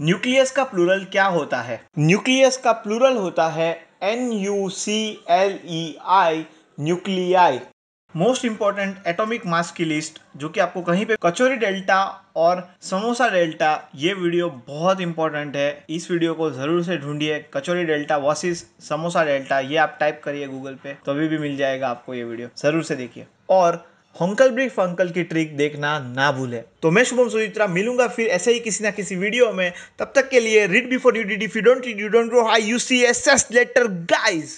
nucleus का plural क्या होता है न्यूक्लियस का प्लूरल होता है N U C L E I nuclei most important atomic mass की लिस्ट जो कि आपको कहीं पे कचोरी डेल्टा और समोसा डेल्टा ये वीडियो बहुत इंपॉर्टेंट है इस वीडियो को जरूर से ढूंढिए kachori delta versus samosa delta ये आप टाइप करिए गूगल पे तो अभी भी मिल जाएगा आपको ये वीडियो जरूर से देखिए और हंकल ब्रिक फंकल की ट्रिक देखना ना भूले तो मैं शुभम सुचित्रा मिलूंगा फिर ऐसे ही किसी ना किसी वीडियो में तब तक के लिए read before you D D don't you don't grow I U C S S letter guys